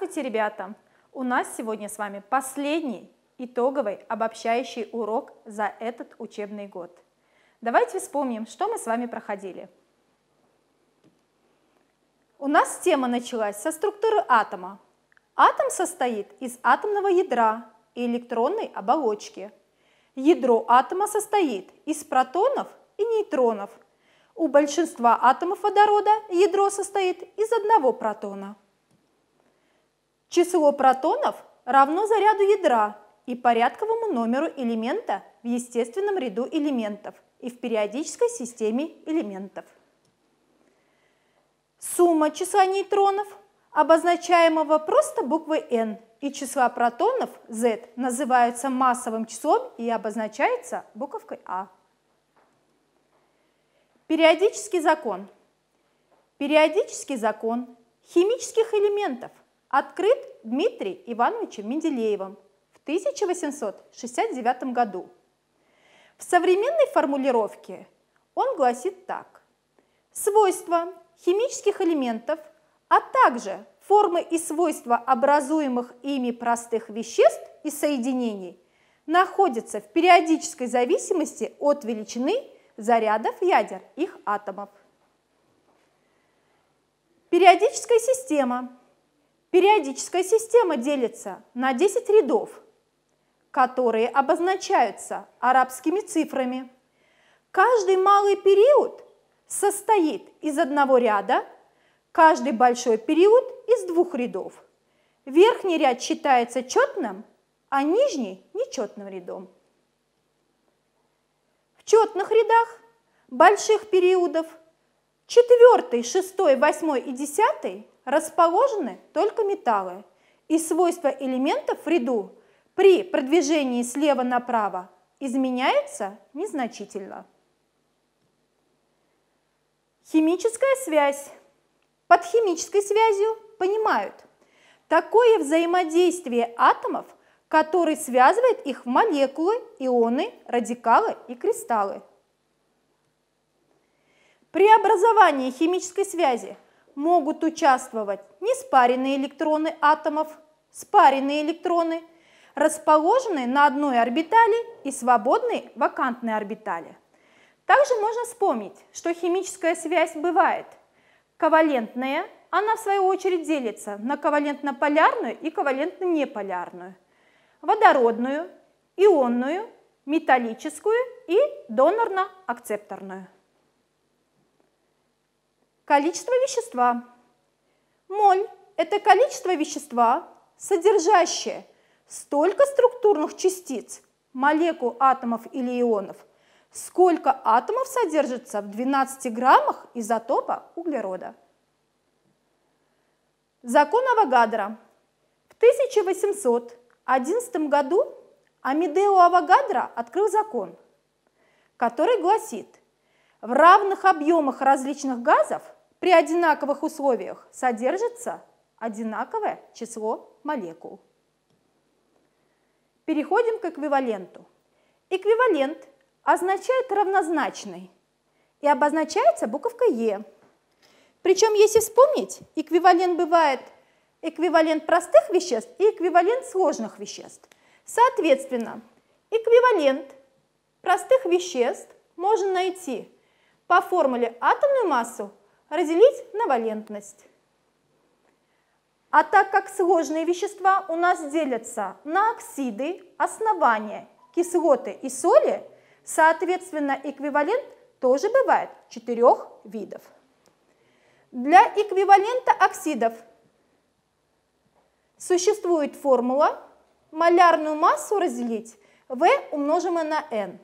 Здравствуйте, ребята! У нас сегодня с вами последний итоговый обобщающий урок за этот учебный год. Давайте вспомним, что мы с вами проходили. У нас тема началась со структуры атома. Атом состоит из атомного ядра и электронной оболочки. Ядро атома состоит из протонов и нейтронов. У большинства атомов водорода ядро состоит из одного протона. Число протонов равно заряду ядра и порядковому номеру элемента в естественном ряду элементов и в периодической системе элементов. Сумма числа нейтронов, обозначаемого просто буквой n, и числа протонов z называются массовым числом и обозначается буковкой А. Периодический закон. Периодический закон химических элементов открыт Дмитрием Ивановичем Менделеевым в 1869 году. В современной формулировке он гласит так. Свойства химических элементов, а также формы и свойства образуемых ими простых веществ и соединений находятся в периодической зависимости от величины зарядов ядер их атомов. Периодическая система Периодическая система делится на 10 рядов, которые обозначаются арабскими цифрами. Каждый малый период состоит из одного ряда, каждый большой период из двух рядов. Верхний ряд считается четным, а нижний – нечетным рядом. В четных рядах больших периодов четвертый, шестой, восьмой и десятый расположены только металлы, и свойства элементов в ряду при продвижении слева направо изменяются незначительно. Химическая связь. Под химической связью понимают такое взаимодействие атомов, которое связывает их в молекулы, ионы, радикалы и кристаллы. При образовании химической связи – могут участвовать неспаренные электроны атомов, спаренные электроны, расположенные на одной орбитали и свободные вакантные орбитали. Также можно вспомнить, что химическая связь бывает ковалентная, она в свою очередь делится на ковалентно-полярную и ковалентно-неполярную, водородную, ионную, металлическую и донорно-акцепторную количество вещества. Моль – это количество вещества, содержащее столько структурных частиц, молекул, атомов или ионов, сколько атомов содержится в 12 граммах изотопа углерода. Закон Авогадра. В 1811 году Амедео Авогадро открыл закон, который гласит, в равных объемах различных газов – при одинаковых условиях содержится одинаковое число молекул. Переходим к эквиваленту. Эквивалент означает равнозначный и обозначается буковкой «е». Причем, если вспомнить, эквивалент бывает эквивалент простых веществ и эквивалент сложных веществ. Соответственно, эквивалент простых веществ можно найти по формуле атомную массу разделить на валентность. А так как сложные вещества у нас делятся на оксиды, основания, кислоты и соли, соответственно, эквивалент тоже бывает четырех видов. Для эквивалента оксидов существует формула малярную массу разделить в умноженное на N.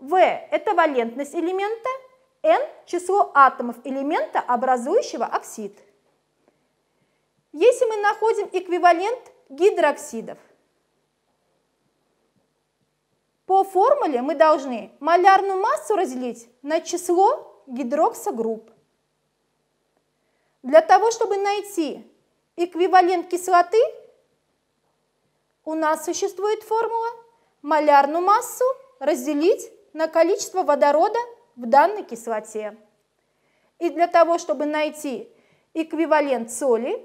В это валентность элемента – n – число атомов элемента, образующего оксид. Если мы находим эквивалент гидроксидов, по формуле мы должны малярную массу разделить на число гидроксогрупп. Для того, чтобы найти эквивалент кислоты, у нас существует формула малярную массу разделить на количество водорода в данной кислоте. И для того, чтобы найти эквивалент соли,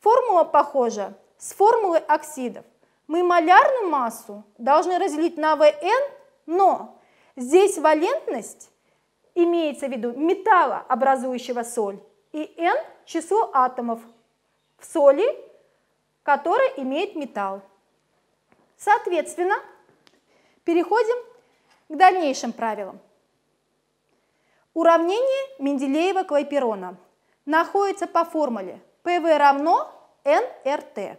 формула похожа с формулой оксидов. Мы малярную массу должны разделить на ВН, но здесь валентность имеется в виду металла, образующего соль, и N – число атомов в соли, который имеет металл. Соответственно, переходим к дальнейшим правилам. Уравнение Менделеева-Квайперона находится по формуле PV равно nRT.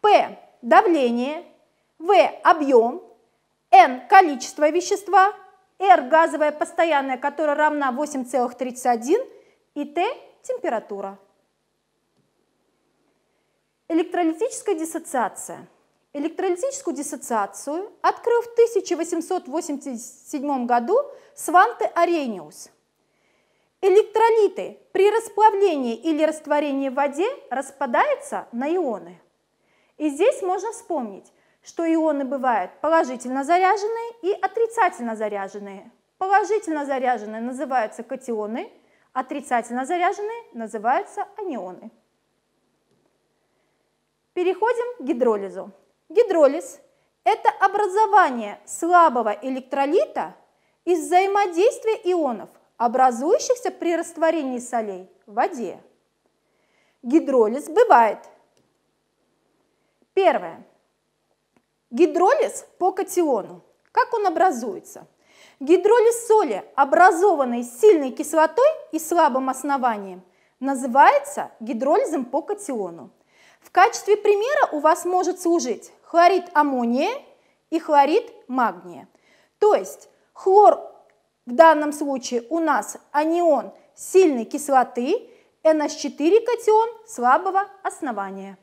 P – давление, V – объем, N – количество вещества, R – газовая постоянная, которая равна 8,31, и T – температура. Электролитическая диссоциация – электролитическую диссоциацию открыл в 1887 году Сванте Арениус. Электролиты при расплавлении или растворении в воде распадаются на ионы. И здесь можно вспомнить, что ионы бывают положительно заряженные и отрицательно заряженные. Положительно заряженные называются катионы, отрицательно заряженные называются анионы. Переходим к гидролизу. Гидролиз – это образование слабого электролита из взаимодействия ионов, образующихся при растворении солей в воде. Гидролиз бывает. Первое. Гидролиз по катиону. Как он образуется? Гидролиз соли, образованный сильной кислотой и слабым основанием, называется гидролизом по катиону. В качестве примера у вас может служить хлорид аммония и хлорид магния. То есть хлор в данном случае у нас анион сильной кислоты, NH4 катион слабого основания.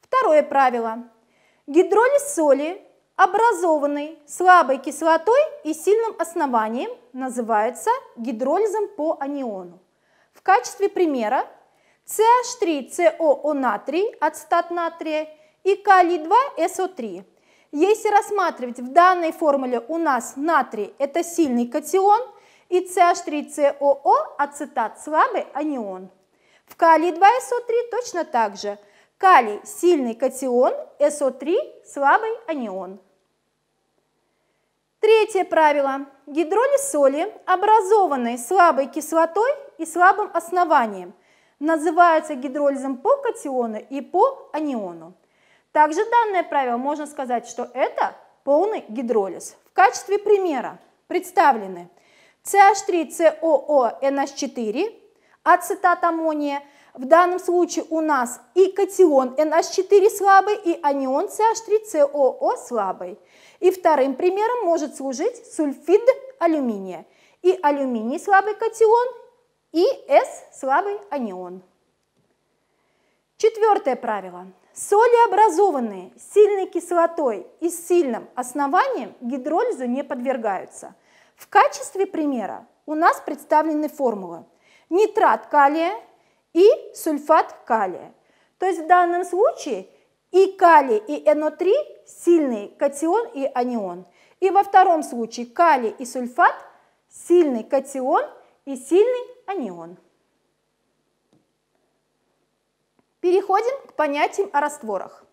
Второе правило. Гидролиз соли, образованный слабой кислотой и сильным основанием, называется гидролизом по аниону. В качестве примера CH3COO натрий, ацетат натрия, и калий-2СО3. Если рассматривать в данной формуле у нас натрий – это сильный катион, и CH3COO – ацетат, слабый анион. В калий-2СО3 точно так же. Калий – сильный катион, СО3 – слабый анион. Третье правило. Гидролиз соли, образованной слабой кислотой и слабым основанием, называются гидролизом по катиону и по аниону. Также данное правило можно сказать, что это полный гидролиз. В качестве примера представлены CH3COONH4, ацетат аммония. В данном случае у нас и катион NH4 слабый, и анион CH3COO слабый. И вторым примером может служить сульфид алюминия. И алюминий слабый катион, и С – слабый анион. Четвертое правило. Соли, образованные сильной кислотой и сильным основанием, гидролизу не подвергаются. В качестве примера у нас представлены формулы нитрат калия и сульфат калия. То есть в данном случае и калий, и НО3 – сильный катион и анион. И во втором случае калий и сульфат – сильный катион и сильный а не он. Переходим к понятиям о растворах.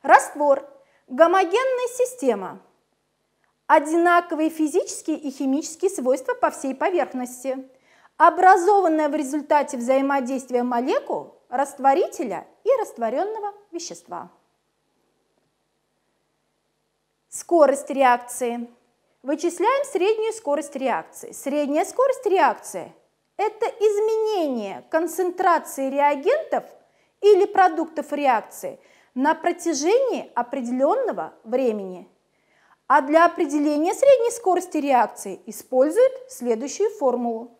Раствор – гомогенная система, одинаковые физические и химические свойства по всей поверхности, образованная в результате взаимодействия молекул, растворителя и растворенного вещества. Скорость реакции. Вычисляем среднюю скорость реакции. Средняя скорость реакции – это изменение концентрации реагентов или продуктов реакции на протяжении определенного времени. А для определения средней скорости реакции используют следующую формулу.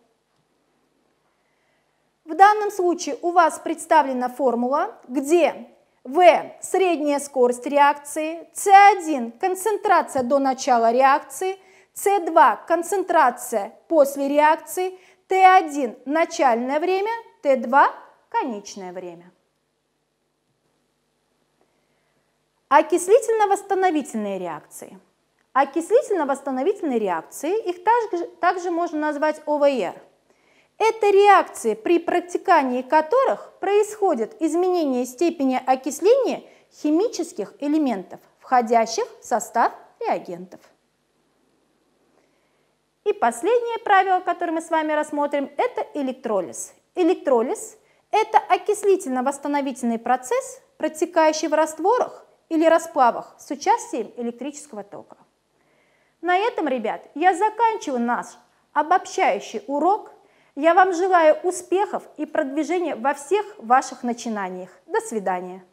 В данном случае у вас представлена формула, где В – средняя скорость реакции, С1 – концентрация до начала реакции, С2 – концентрация после реакции – Т1 – начальное время, Т2 – конечное время. Окислительно-восстановительные реакции. Окислительно-восстановительные реакции, их также, также можно назвать ОВР. Это реакции, при протекании которых происходит изменение степени окисления химических элементов, входящих в состав реагентов. И последнее правило, которое мы с вами рассмотрим, это электролиз. Электролиз – это окислительно-восстановительный процесс, протекающий в растворах или расплавах с участием электрического тока. На этом, ребят, я заканчиваю наш обобщающий урок. Я вам желаю успехов и продвижения во всех ваших начинаниях. До свидания.